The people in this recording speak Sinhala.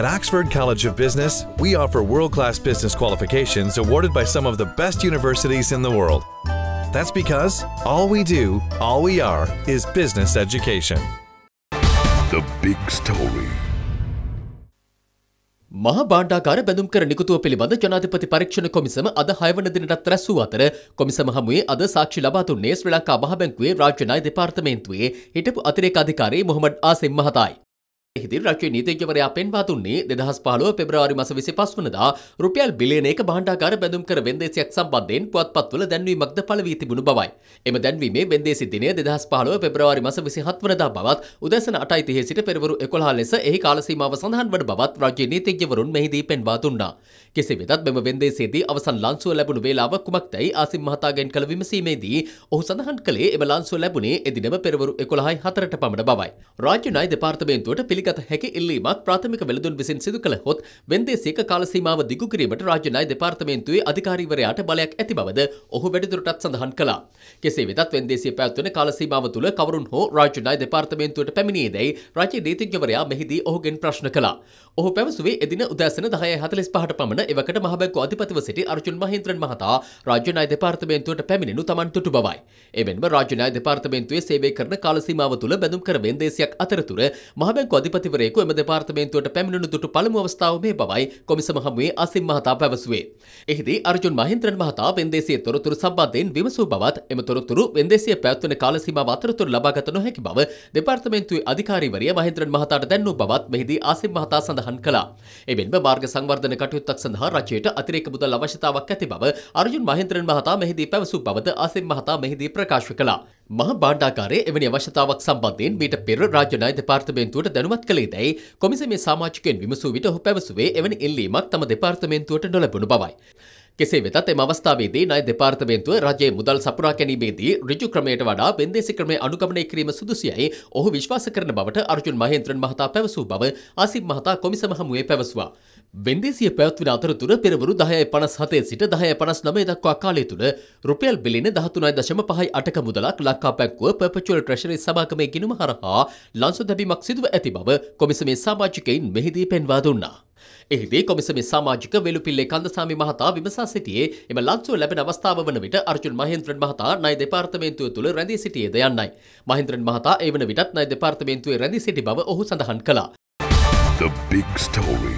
At Oxford College of Business, we offer world-class business qualifications awarded by some of the best universities in the world. That's because all we do, all we are, is business education. The Big Story මහා බාණ්ඩාකාර බැඳුම් කර නිකුතුව පිළිබඳ ජනාධිපති පරීක්ෂණ කොමිසම අද හයවන දිනටත් රැස් වූ අතර කොමිසම හමුවේ අද සාක්ෂි ලබා දුන්නේ ශ්‍රී ලංකා මහ බැංකුවේ රාජ්‍ය ණය දෙපාර්තමේන්තුවේ හිටපු අතිරේක අධිකාරී මොහමඩ් ආසිම් මහතායි. හිදි රාජ්‍ය නීතිඥවරයා පෙන්වා දුන්නේ 2015 පෙබරවාරි මාස 25 වනදා රුපියල් බිලියන 1ක භාණ්ඩාගාර බැඳුම් කර වෙන්දේසියක් සම්බන්ධයෙන් පුවත්පත්වල දැන්වීමක්ද පළ වී තිබුණු බවයි. එම දැන්වීමේ වෙන්දේසි දිනය 2015 පෙබරවාරි මාස 27 වනදා බවත් උදැසන 8:30 සිට පෙරවරු 11 ලෙස එහි කාල සීමාව සඳහන් වන බවත් රාජ්‍ය නීතිඥවරුන් මෙහිදී පෙන්වා දුන්නා. කෙසේ වෙතත් මෙම වෙන්දේසියේදී අවසන් ලාංසුව ලැබුණු වේලාව කුමක්දයි ආසිම් මහතාගෙන් කළ විමසීමේදී ඔහු සඳහන් කළේ එම ලාංසුව ලැබුණේ එදිනම පෙරවරු 11:04ට පමණ බවයි. රාජ්‍ය ණය දෙපාර්තමේන්තුවට පිළි පිළිගත හැකි ඉල්ලීමත් ප්‍රාථමික වෙළඳුන් විසින් සිදු කළහොත් වෙන්දේසියක කාලසීමාව දිගු කිරීමට රාජ්‍ය ණය දෙපාර්තමේන්තුවේ අධිකාරීවරයාට බලයක් ඇති බවද ඔහු වැඩිදුරටත් සඳහන් කළා. කෙසේ වෙතත් වෙන්දේසිය පැවැත්වෙන කාලසීමාව තුළ කවරුන් හෝ රාජ්‍ය ණය දෙපාර්තමේන්තුවට පැමිණියේදැයි රාජ්‍ය නීතිඥවරයා මෙහිදී ඔහුගෙන් ප්‍රශ්න කළා. ඔහු පැවසුවේ එදින උදෑසන 10:45ට පමණ එවකට මහබැංකු අධිපතිව සිටි අර්ජුන් මහේන්ද්‍රන් මහතා රාජ්‍ය ණය දෙපාර්තමේන්තුවට පැමිණෙනු Taman තුටු බවයි. එමෙන්ම රාජ්‍ය ණය දෙපාර්තමේන්තුවේ සේවය කරන කාලසීමාව තුළ බැඳුම් කර වෙන්දේසියක් අතරතුර මහබැංකු අධිපති අධිපතිවරයෙකු එම දෙපාර්තමේන්තුවට පැමිණුණු දුටු පළමු අවස්ථාව මේ බවයි කොමිසම හමුවේ අසිම් මහතා පැවසුවේ. එහිදී අර්ජුන් මහින්ද්‍රන් මහතා වෙන්දේසිය තොරතුරු සම්බන්ධයෙන් විමසූ බවත් එම තොරතුරු වෙන්දේසිය පැවැත්වෙන කාල සීමාව අතරතුර ලබාගත නොහැකි බව දෙපාර්තමේන්තුවේ අධිකාරීවරිය මහින්ද්‍රන් මහතාට දැන්වූ බවත් මෙහිදී අසිම් මහතා සඳහන් කළා. එමෙන්ම මාර්ග සංවර්ධන කටයුත්තක් සඳහා රජයට අතිරේක මුදල් අවශ්‍යතාවක් ඇති බව අර්ජුන් මහින්ද්‍රන් මහතා මෙහිදී පැවසූ බවද අසිම් මහතා මෙහිදී ප්‍රකාශ කළා. මහ බාණ්ඩාකාරය එවැනි අවශ්‍යතාවක් සම්බන්ධයෙන් මීට පෙර රාජ්‍ය ණය දෙපාර්තමේන්තුවට දැනුවත් කළේ දැයි කොමිසමේ සාමාජිකයන් විමසූ විට ඔහු පැවසුවේ එවැනි ඉල්ලීමක් තම දෙපාර්තමේන්තුවට නොලැබුණු බවයි. කෙසේ වෙතත් එම අවස්ථාවේදී ණය දෙපාර්තමේන්තුව රජයේ මුදල් සපුරා ගැනීමේදී ඍජු ක්‍රමයට වඩා වෙන්දේසි ක්‍රමය අනුගමනය කිරීම සුදුසියයි ඔහු විශ්වාස කරන බවට අර්ජුන් මහේන්ද්‍රන් මහතා පැවසූ බව ආසිම් මහතා කොමිසම හමුවේ පැවසුවා. වෙන්දේසිය පැවැත්වෙන අතරතුර පෙරවරු 10.57 සිට 10.59 දක්වා කාලය තුල රුපියල් බිලියන 13.58ක මුදලක් ලංකා බැංකුව perpetual treasury සමාගමේ ගිණුම හරහා ලන්සු දැබීමක් සිදුව ඇති බව කොමිසමේ සමාජිකයින් මෙහිදී පෙන්වා දුන්නා. එහිදී කොමිසමේ සමාජික වෙලුපිල්ලේ කන්දසාමි මහතා විමසා සිටියේ එම ලන්සුව ලැබෙන අවස්ථාව වන විට අර්ජුන් මහේන්ද්‍රන් මහතා ණය දෙපාර්තමේන්තුව තුළ රැඳී සිටියේද යන්නයි. මහේන්ද්‍රන් මහතා ඒ වන විටත් ණය දෙපාර්තමේන්තුවේ රැඳී සිටි බව ඔහු සඳහන් කළා. The big story.